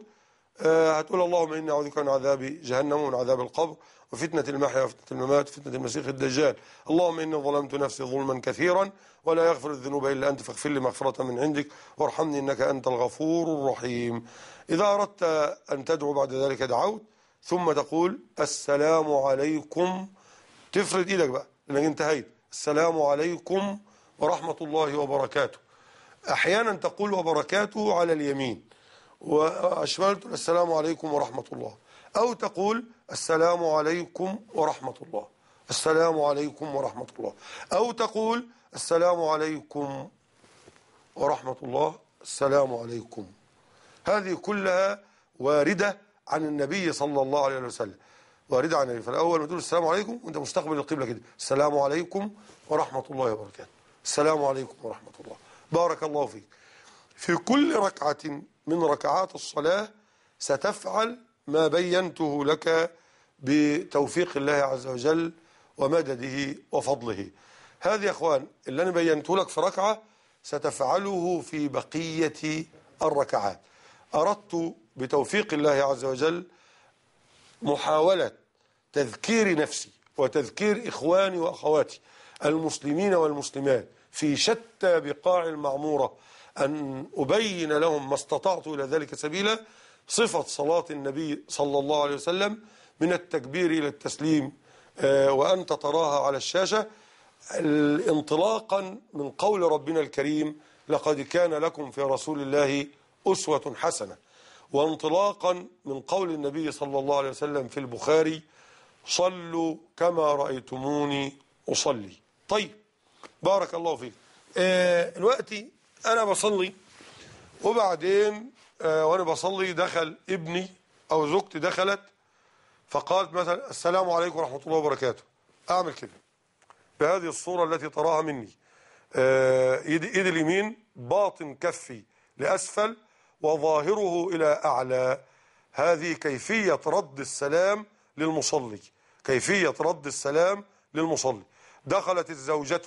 آه هتقول اللهم إني أعوذ بك من عذاب جهنم ومن عذاب القبر وفتنة المحيا وفتنة الممات وفتنة المسيح الدجال اللهم إني ظلمت نفسي ظلما كثيرا ولا يغفر الذنوب إلا أنت فاغفر لي مغفرة من عندك وارحمني إنك أنت الغفور الرحيم إذا أردت أن تدعو بعد ذلك دعوت ثم تقول السلام عليكم تفرد إيدك بقى لأنك انتهيت السلام عليكم ورحمة الله وبركاته أحيانا تقول وبركاته على اليمين وأشملت السلام عليكم ورحمة الله أو تقول السلام عليكم ورحمة الله السلام عليكم ورحمة الله أو تقول السلام عليكم ورحمة الله السلام عليكم هذه كلها واردة عن النبي صلى الله عليه وسلم واردة عن النبي فالأول ما تقول السلام عليكم وأنت مستقبل القبلة كده السلام عليكم ورحمة الله وبركاته السلام عليكم ورحمة الله بارك الله فيك في كل ركعة من ركعات الصلاة ستفعل ما بينته لك بتوفيق الله عز وجل ومدده وفضله هذه يا أخوان اللي أنا بينته لك في ركعة ستفعله في بقية الركعات أردت بتوفيق الله عز وجل محاولة تذكير نفسي وتذكير إخواني وأخواتي المسلمين والمسلمات في شتى بقاع المعمورة أن أبين لهم ما استطعت إلى ذلك سبيلا صفة صلاة النبي صلى الله عليه وسلم من التكبير إلى التسليم آه، وأنت تراها على الشاشة انطلاقا من قول ربنا الكريم لقد كان لكم في رسول الله أسوة حسنة وانطلاقا من قول النبي صلى الله عليه وسلم في البخاري صلوا كما رأيتموني أصلي طيب بارك الله فيك دلوقتي آه، أنا بصلي وبعدين آه، وانا بصلي دخل ابني او زوجتي دخلت فقالت مثلا السلام عليكم ورحمه الله وبركاته اعمل كده بهذه الصوره التي تراها مني ايدي آه، ايد اليمين باطن كفي لاسفل وظاهره الى اعلى هذه كيفيه رد السلام للمصلي كيفيه رد السلام للمصلي دخلت الزوجه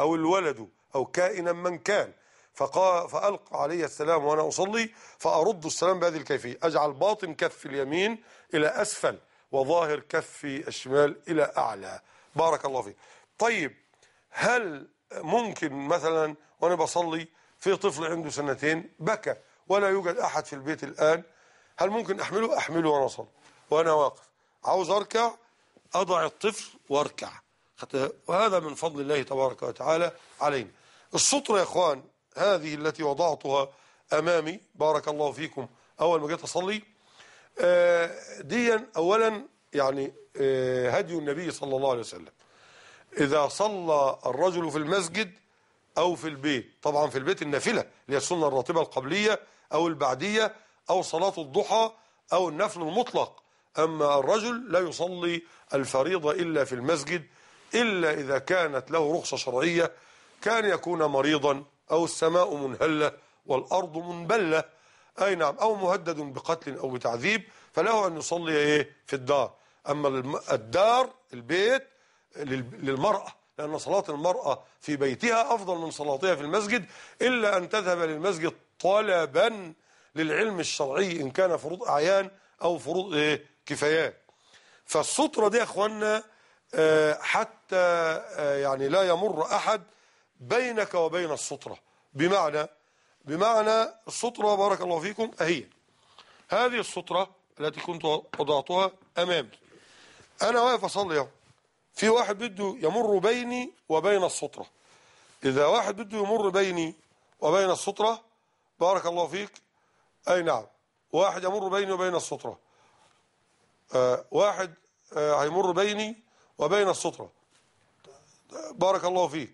او الولد او كائنا من كان فقال فألقى علي السلام وأنا أصلي فأرد السلام بهذه الكيفية أجعل باطن كف اليمين إلى أسفل وظاهر كف الشمال إلى أعلى بارك الله فيك طيب هل ممكن مثلا وأنا بصلي في طفل عنده سنتين بكى ولا يوجد أحد في البيت الآن هل ممكن أحمله أحمله وأنا أصلي وأنا واقف عاوز أركع أضع الطفل وأركع وهذا من فضل الله تبارك وتعالى علينا السطر يا إخوان هذه التي وضعتها أمامي بارك الله فيكم أول ما جيت أصلي آه، ديا أولا يعني آه، هدي النبي صلى الله عليه وسلم إذا صلى الرجل في المسجد أو في البيت طبعا في البيت النافلة اللي هي السنة الراتبة القبلية أو البعدية أو صلاة الضحى أو النفل المطلق أما الرجل لا يصلي الفريضة إلا في المسجد إلا إذا كانت له رخصة شرعية كان يكون مريضا أو السماء منهلة والأرض منبلة أي نعم أو مهدد بقتل أو بتعذيب فله أن يصلي إيه في الدار أما الدار البيت للمرأة لأن صلاة المرأة في بيتها أفضل من صلاتها في المسجد إلا أن تذهب للمسجد طلبا للعلم الشرعي إن كان فروض أعيان أو فروض إيه كفايات فالسطرة دي يا أخوانا آه، حتى آه، يعني لا يمر أحد بينك وبين السطرة بمعنى بمعنى السطرة بارك الله فيكم أهي هذه السطرة التي كنت وضعتها أمامي أنا واقف أصلي اهو في واحد بده يمر بيني وبين السطرة إذا واحد بده يمر بيني وبين السطرة بارك الله فيك أي نعم واحد يمر بيني وبين السطرة آه واحد آه هيمر بيني وبين السطرة بارك الله فيك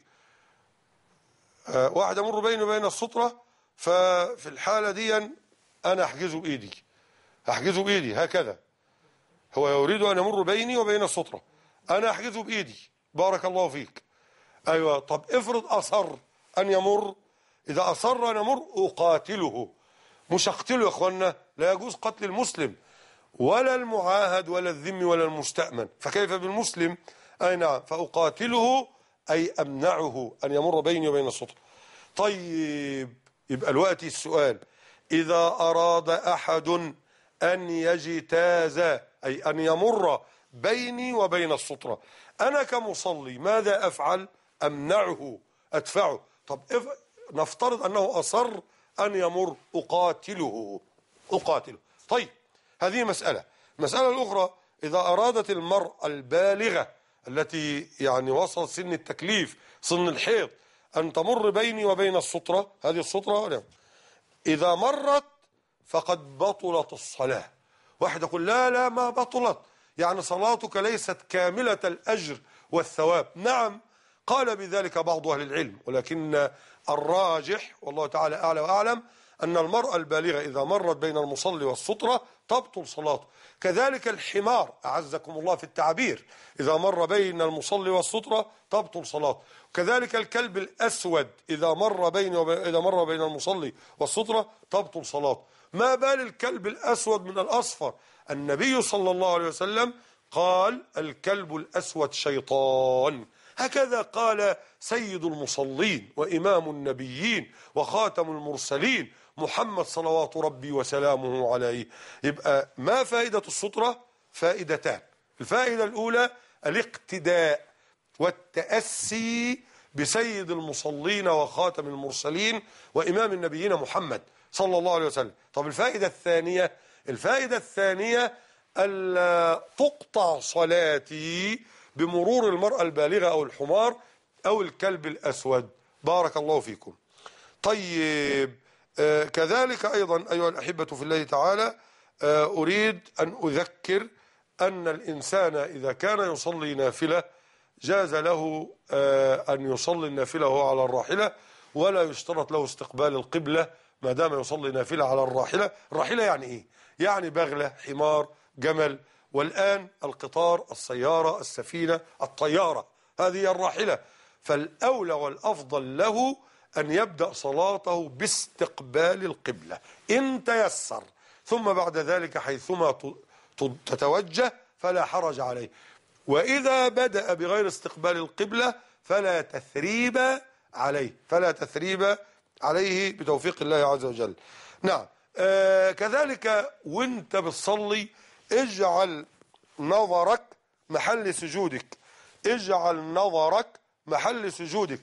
آه، واحد امر بيني وبين السطره ففي الحاله دي انا احجزه بايدي احجزه بايدي هكذا هو يريد ان يمر بيني وبين السطره انا احجزه بايدي بارك الله فيك ايوه طب افرض اصر ان يمر اذا اصر ان يمر اقاتله مش اقتله يا اخوانا لا يجوز قتل المسلم ولا المعاهد ولا الذم ولا المستأمن فكيف بالمسلم اي نعم فاقاتله أي أمنعه أن يمر بيني وبين السطر طيب يبقى الوقت السؤال إذا أراد أحد أن يجتاز أي أن يمر بيني وبين السطرة أنا كمصلي ماذا أفعل أمنعه أدفعه طب نفترض أنه أصر أن يمر أقاتله أقاتله طيب هذه مسألة المسألة الأخرى إذا أرادت المرأة البالغة التي يعني وصل سن التكليف سن الحيض أن تمر بيني وبين السطرة هذه السطرة نعم. إذا مرت فقد بطلت الصلاة واحد يقول لا لا ما بطلت يعني صلاتك ليست كاملة الأجر والثواب نعم قال بذلك بعض أهل العلم ولكن الراجح والله تعالى أعلى وأعلم أن المرأة البالغة إذا مرت بين المصلي والسطرة تبطل صلاته كذلك الحمار أعزكم الله في التعبير إذا مر بين المصلي والسطرة تبطل صلاته كذلك الكلب الأسود إذا مر بين إذا مر بين المصلي والسطرة تبطل صلاته ما بال الكلب الأسود من الأصفر النبي صلى الله عليه وسلم قال الكلب الأسود شيطان هكذا قال سيد المصلين وإمام النبيين وخاتم المرسلين محمد صلوات ربي وسلامه عليه يبقى ما فائدة السطرة فائدتان الفائدة الأولى الاقتداء والتأسي بسيد المصلين وخاتم المرسلين وإمام النبيين محمد صلى الله عليه وسلم طب الفائدة الثانية الفائدة الثانية ألا تقطع صلاتي بمرور المرأة البالغة أو الحمار أو الكلب الأسود بارك الله فيكم طيب آه، كذلك أيضا أيها الأحبة في الله تعالى آه، أريد أن أذكر أن الإنسان إذا كان يصلي نافلة جاز له آه، أن يصلي النافلة وهو على الراحلة ولا يشترط له استقبال القبلة ما دام يصلي نافلة على الراحلة الراحلة يعني إيه؟ يعني بغلة حمار جمل والآن القطار السيارة السفينة الطيارة هذه الراحلة فالأولى والأفضل له أن يبدأ صلاته باستقبال القبلة إن تيسر ثم بعد ذلك حيثما تتوجه فلا حرج عليه وإذا بدأ بغير استقبال القبلة فلا تثريب عليه فلا تثريب عليه بتوفيق الله عز وجل نعم آه كذلك وانت بتصلي اجعل نظرك محل سجودك اجعل نظرك محل سجودك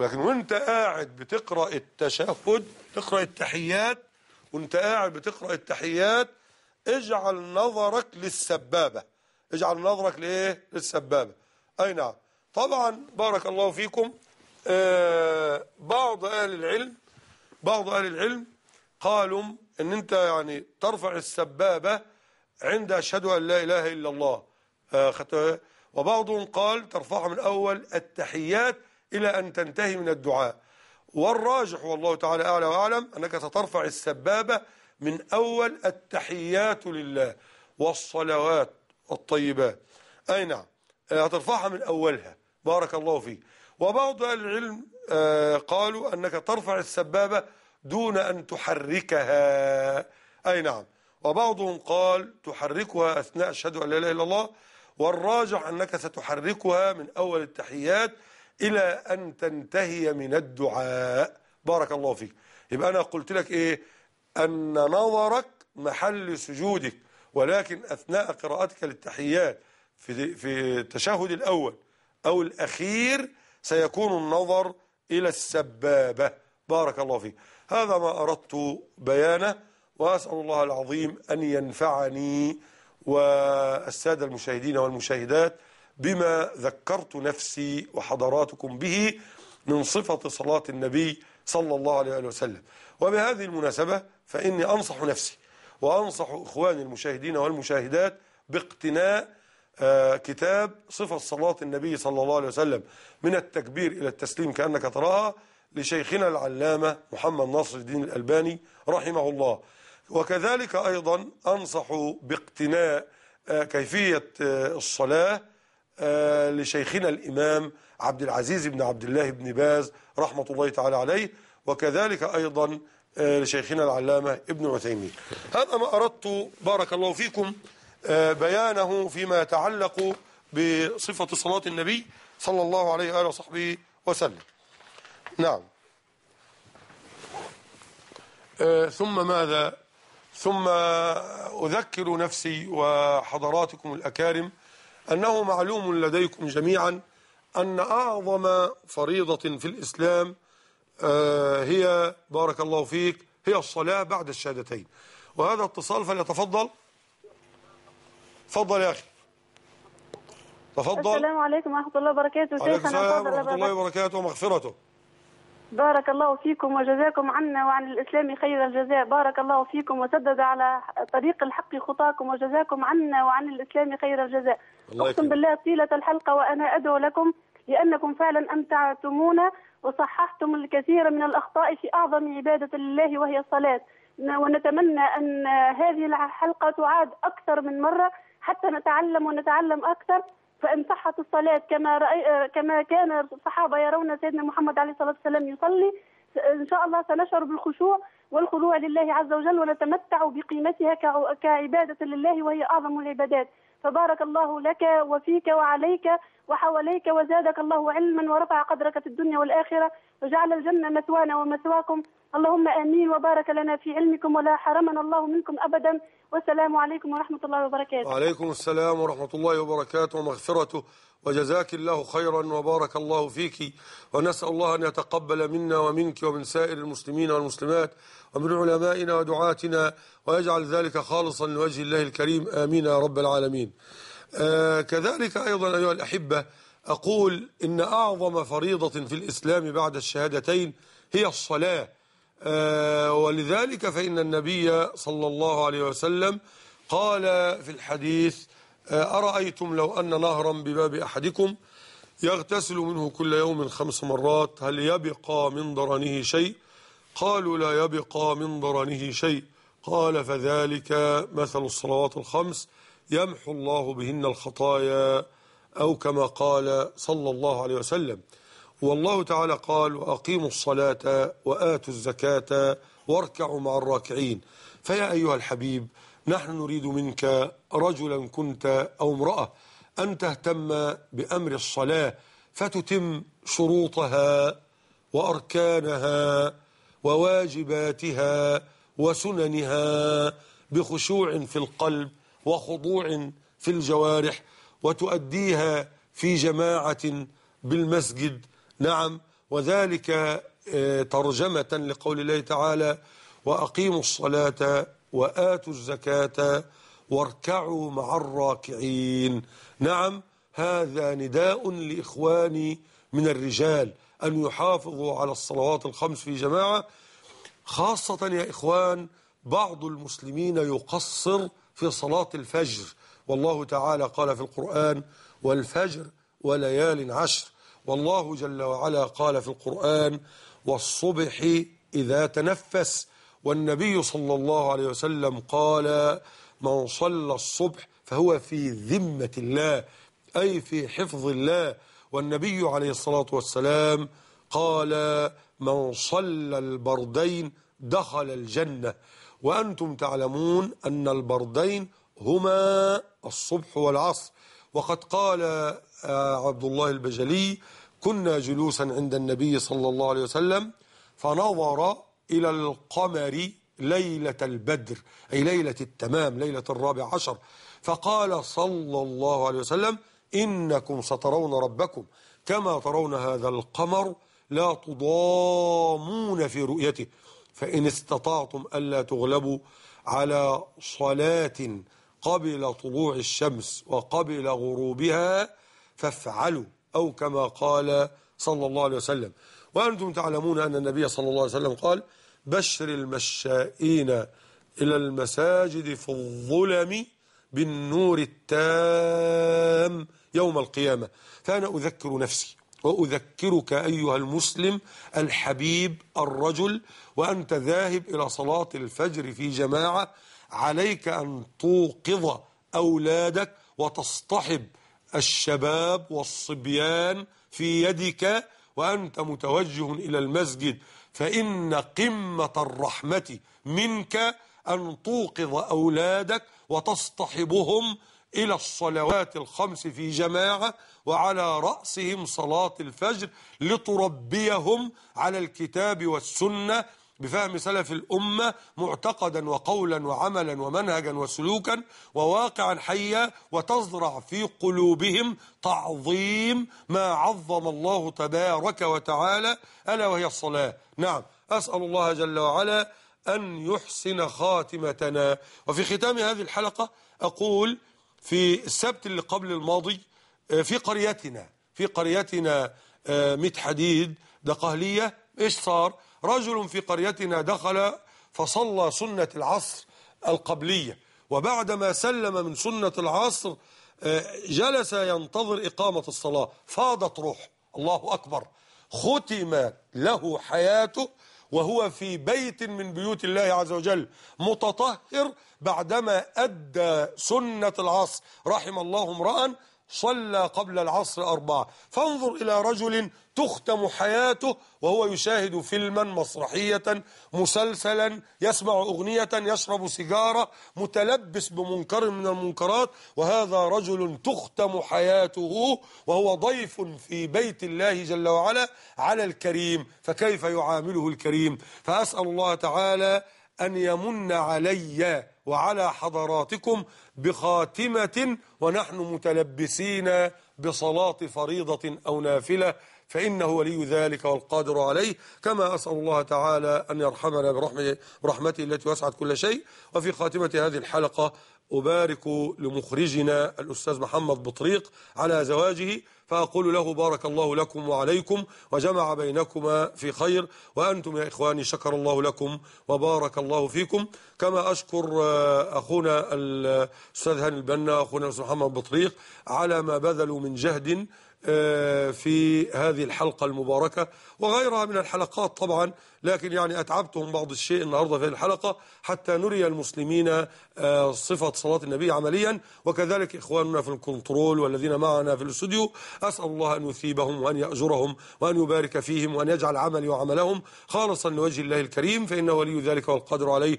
لكن وانت قاعد بتقرا التشهد تقرا التحيات وانت قاعد بتقرا التحيات اجعل نظرك للسبابه اجعل نظرك لايه للسبابه اي نعم طبعا بارك الله فيكم آه بعض اهل العلم بعض اهل العلم قالوا ان انت يعني ترفع السبابه عند اشهد ان لا اله الا الله آه وبعضهم قال ترفعها من اول التحيات إلى أن تنتهي من الدعاء والراجح والله تعالى أعلى وأعلم أنك سترفع السبابة من أول التحيات لله والصلوات الطيبات أي نعم آه، هترفعها من أولها بارك الله فيك وبعض أهل العلم آه، قالوا أنك ترفع السبابة دون أن تحركها أي نعم وبعضهم قال تحركها أثناء أشهد أن لا إله إلا الله والراجح أنك ستحركها من أول التحيات إلى أن تنتهي من الدعاء بارك الله فيك يبقى أنا قلت لك إيه أن نظرك محل سجودك ولكن أثناء قراءتك للتحيات في, في التشهد الأول أو الأخير سيكون النظر إلى السبابة بارك الله فيك هذا ما أردت بيانه وأسأل الله العظيم أن ينفعني والسادة المشاهدين والمشاهدات بما ذكرت نفسي وحضراتكم به من صفة صلاة النبي صلى الله عليه وسلم وبهذه المناسبة فإني أنصح نفسي وأنصح إخواني المشاهدين والمشاهدات باقتناء آه، كتاب صفة صلاة النبي صلى الله عليه وسلم من التكبير إلى التسليم كأنك تراها لشيخنا العلامة محمد ناصر الدين الألباني رحمه الله وكذلك أيضا أنصح باقتناء آه، كيفية آه، الصلاة آه، لشيخنا الإمام عبد العزيز بن عبد الله بن باز رحمة الله تعالى عليه وكذلك أيضا آه، لشيخنا العلامة ابن عثيمين هذا ما أردت بارك الله فيكم آه، بيانه فيما يتعلق بصفة صلاة النبي صلى الله عليه وآله وصحبه وسلم نعم ثم ماذا ثم أذكر نفسي وحضراتكم الأكارم أنه معلوم لديكم جميعا أن أعظم فريضة في الإسلام آه، هي بارك الله فيك هي الصلاة بعد الشهادتين وهذا اتصال فليتفضل تفضل يا أخي تفضل السلام عليكم ورحمة الله وبركاته وعليكم السلام ورحمة الله وبركاته ومغفرته بارك الله فيكم وجزاكم عنا وعن الإسلام خير الجزاء بارك الله فيكم وسدد على طريق الحق خطاكم وجزاكم عنا وعن الإسلام خير الجزاء أقسم بالله طيلة الحلقة وأنا أدعو لكم لأنكم فعلا أمتعتمونا وصححتم الكثير من الأخطاء في أعظم عبادة لله وهي الصلاة ونتمنى أن هذه الحلقة تعاد أكثر من مرة حتى نتعلم ونتعلم أكثر فإن صحت الصلاة كما رأي آه، كما كان الصحابة يرون سيدنا محمد عليه الصلاة والسلام يصلي إن شاء الله سنشعر بالخشوع والخضوع لله عز وجل ونتمتع بقيمتها كعبادة لله وهي أعظم العبادات فبارك الله لك وفيك وعليك وحواليك وزادك الله علما ورفع قدرك في الدنيا والآخرة وجعل الجنة مثوانا ومثواكم اللهم امين وبارك لنا في علمكم ولا حرمنا الله منكم ابدا والسلام عليكم ورحمه الله وبركاته. وعليكم السلام ورحمه الله وبركاته ومغفرته وجزاك الله خيرا وبارك الله فيك ونسال الله ان يتقبل منا ومنك ومن سائر المسلمين والمسلمات ومن علمائنا ودعاتنا ويجعل ذلك خالصا لوجه الله الكريم امين يا رب العالمين. آه كذلك ايضا ايها الاحبه اقول ان اعظم فريضه في الاسلام بعد الشهادتين هي الصلاه. آه، ولذلك فإن النبي صلى الله عليه وسلم قال في الحديث آه، أرأيتم لو أن نهرا بباب أحدكم يغتسل منه كل يوم خمس مرات هل يبقى من ضرنه شيء قالوا لا يبقى من ضرنه شيء قال فذلك مثل الصلوات الخمس يمحو الله بهن الخطايا أو كما قال صلى الله عليه وسلم والله تعالى قال وأقيموا الصلاة وآتوا الزكاة واركعوا مع الراكعين فيا أيها الحبيب نحن نريد منك رجلا كنت أو امرأة أن تهتم بأمر الصلاة فتتم شروطها وأركانها وواجباتها وسننها بخشوع في القلب وخضوع في الجوارح وتؤديها في جماعة بالمسجد نعم وذلك آه، ترجمة لقول الله تعالى وأقيموا الصلاة وآتوا الزكاة واركعوا مع الراكعين نعم هذا نداء لإخواني من الرجال أن يحافظوا على الصلوات الخمس في جماعة خاصة يا إخوان بعض المسلمين يقصر في صلاة الفجر والله تعالى قال في القرآن والفجر وليال عشر والله جل وعلا قال في القرآن والصبح إذا تنفس والنبي صلى الله عليه وسلم قال من صلى الصبح فهو في ذمة الله أي في حفظ الله والنبي عليه الصلاة والسلام قال من صلى البردين دخل الجنة وأنتم تعلمون أن البردين هما الصبح والعصر وقد قال آه، عبد الله البجلي كنا جلوسا عند النبي صلى الله عليه وسلم فنظر إلى القمر ليلة البدر أي ليلة التمام ليلة الرابع عشر فقال صلى الله عليه وسلم إنكم سترون ربكم كما ترون هذا القمر لا تضامون في رؤيته فإن استطعتم ألا تغلبوا على صلاة قبل طلوع الشمس وقبل غروبها فافعلوا أو كما قال صلى الله عليه وسلم وأنتم تعلمون أن النبي صلى الله عليه وسلم قال بشر المشائين إلى المساجد في الظلم بالنور التام يوم القيامة فأنا أذكر نفسي وأذكرك أيها المسلم الحبيب الرجل وأنت ذاهب إلى صلاة الفجر في جماعة عليك أن توقظ أولادك وتصطحب الشباب والصبيان في يدك وأنت متوجه إلى المسجد فإن قمة الرحمة منك أن توقظ أولادك وتصطحبهم إلى الصلوات الخمس في جماعة وعلى رأسهم صلاة الفجر لتربيهم على الكتاب والسنة بفهم سلف الأمة معتقدا وقولا وعملا ومنهجا وسلوكا وواقعا حيا وتزرع في قلوبهم تعظيم ما عظم الله تبارك وتعالى ألا وهي الصلاة نعم أسأل الله جل وعلا أن يحسن خاتمتنا وفي ختام هذه الحلقة أقول في السبت اللي قبل الماضي آه، في قريتنا في قريتنا آه، ميت حديد ده قهلية إيش صار؟ رجل في قريتنا دخل فصلى سنة العصر القبلية وبعدما سلم من سنة العصر آه، جلس ينتظر إقامة الصلاة فاضت روحه الله أكبر ختم له حياته وهو في بيت من بيوت الله عز وجل متطهر بعدما أدى سنة العصر رحم الله امرأ صلى قبل العصر أربعة فانظر إلى رجل تختم حياته وهو يشاهد فيلما مسرحية مسلسلا يسمع أغنية يشرب سيجارة متلبس بمنكر من المنكرات وهذا رجل تختم حياته وهو ضيف في بيت الله جل وعلا على الكريم فكيف يعامله الكريم فأسأل الله تعالى أن يمن علي وعلى حضراتكم بخاتمة ونحن متلبسين بصلاة فريضة أو نافلة فإنه ولي ذلك والقادر عليه كما أسأل الله تعالى أن يرحمنا برحمته, برحمته التي وسعت كل شيء وفي خاتمة هذه الحلقة أبارك لمخرجنا الأستاذ محمد بطريق على زواجه فأقول له بارك الله لكم وعليكم وجمع بينكما في خير وأنتم يا إخواني شكر الله لكم وبارك الله فيكم كما أشكر آه، أخونا الأستاذ هاني البنا أخونا الأستاذ محمد بطريق على ما بذلوا من جهد آه، في هذه الحلقة المباركة وغيرها من الحلقات طبعا لكن يعني أتعبتهم بعض الشيء النهاردة في الحلقة حتى نري المسلمين آه، صفة صلاة النبي عمليا وكذلك إخواننا في الكنترول والذين معنا في الاستوديو أسأل الله أن يثيبهم وأن يأجرهم وأن يبارك فيهم وأن يجعل عملي وعملهم خالصا لوجه الله الكريم فإنه ولي ذلك والقدر عليه